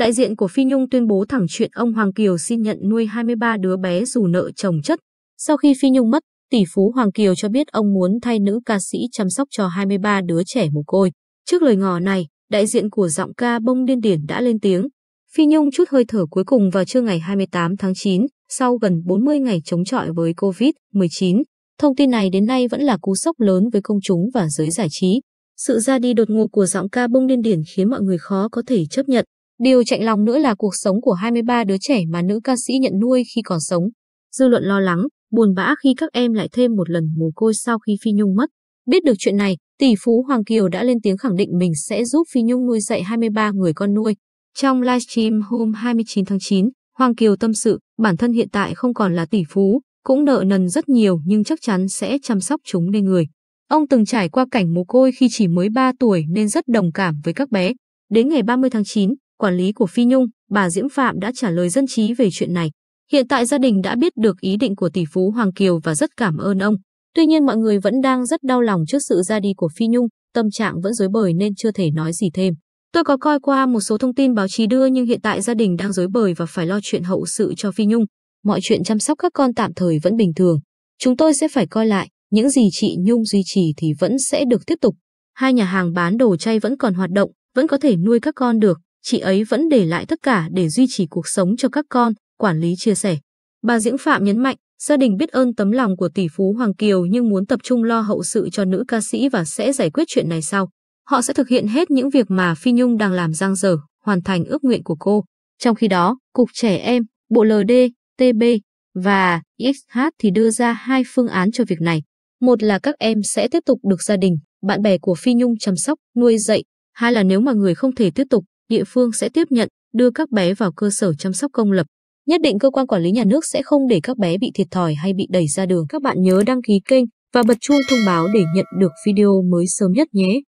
Đại diện của Phi Nhung tuyên bố thẳng chuyện ông Hoàng Kiều xin nhận nuôi 23 đứa bé dù nợ chồng chất. Sau khi Phi Nhung mất, tỷ phú Hoàng Kiều cho biết ông muốn thay nữ ca sĩ chăm sóc cho 23 đứa trẻ mồ côi. Trước lời ngỏ này, đại diện của giọng ca bông điên điển đã lên tiếng. Phi Nhung chút hơi thở cuối cùng vào trưa ngày 28 tháng 9, sau gần 40 ngày chống chọi với COVID-19. Thông tin này đến nay vẫn là cú sốc lớn với công chúng và giới giải trí. Sự ra đi đột ngột của giọng ca bông điên điển khiến mọi người khó có thể chấp nhận. Điều chạy lòng nữa là cuộc sống của 23 đứa trẻ mà nữ ca sĩ nhận nuôi khi còn sống. Dư luận lo lắng, buồn bã khi các em lại thêm một lần mồ côi sau khi Phi Nhung mất. Biết được chuyện này, tỷ phú Hoàng Kiều đã lên tiếng khẳng định mình sẽ giúp Phi Nhung nuôi dạy 23 người con nuôi. Trong livestream hôm 29 tháng 9, Hoàng Kiều tâm sự, bản thân hiện tại không còn là tỷ phú, cũng nợ nần rất nhiều nhưng chắc chắn sẽ chăm sóc chúng nên người. Ông từng trải qua cảnh mồ côi khi chỉ mới 3 tuổi nên rất đồng cảm với các bé. Đến ngày 30 tháng 9, quản lý của Phi Nhung, bà Diễm Phạm đã trả lời dân trí về chuyện này. Hiện tại gia đình đã biết được ý định của tỷ phú Hoàng Kiều và rất cảm ơn ông. Tuy nhiên mọi người vẫn đang rất đau lòng trước sự ra đi của Phi Nhung, tâm trạng vẫn dối bời nên chưa thể nói gì thêm. Tôi có coi qua một số thông tin báo chí đưa nhưng hiện tại gia đình đang dối bời và phải lo chuyện hậu sự cho Phi Nhung. Mọi chuyện chăm sóc các con tạm thời vẫn bình thường. Chúng tôi sẽ phải coi lại, những gì chị Nhung duy trì thì vẫn sẽ được tiếp tục. Hai nhà hàng bán đồ chay vẫn còn hoạt động, vẫn có thể nuôi các con được chị ấy vẫn để lại tất cả để duy trì cuộc sống cho các con, quản lý chia sẻ. Bà Diễm Phạm nhấn mạnh, gia đình biết ơn tấm lòng của tỷ phú Hoàng Kiều nhưng muốn tập trung lo hậu sự cho nữ ca sĩ và sẽ giải quyết chuyện này sau. Họ sẽ thực hiện hết những việc mà Phi Nhung đang làm giang dở, hoàn thành ước nguyện của cô. Trong khi đó, Cục Trẻ Em, Bộ LD, TB và XH thì đưa ra hai phương án cho việc này. Một là các em sẽ tiếp tục được gia đình, bạn bè của Phi Nhung chăm sóc, nuôi dạy. Hai là nếu mà người không thể tiếp tục, địa phương sẽ tiếp nhận, đưa các bé vào cơ sở chăm sóc công lập. Nhất định cơ quan quản lý nhà nước sẽ không để các bé bị thiệt thòi hay bị đẩy ra đường. Các bạn nhớ đăng ký kênh và bật chuông thông báo để nhận được video mới sớm nhất nhé.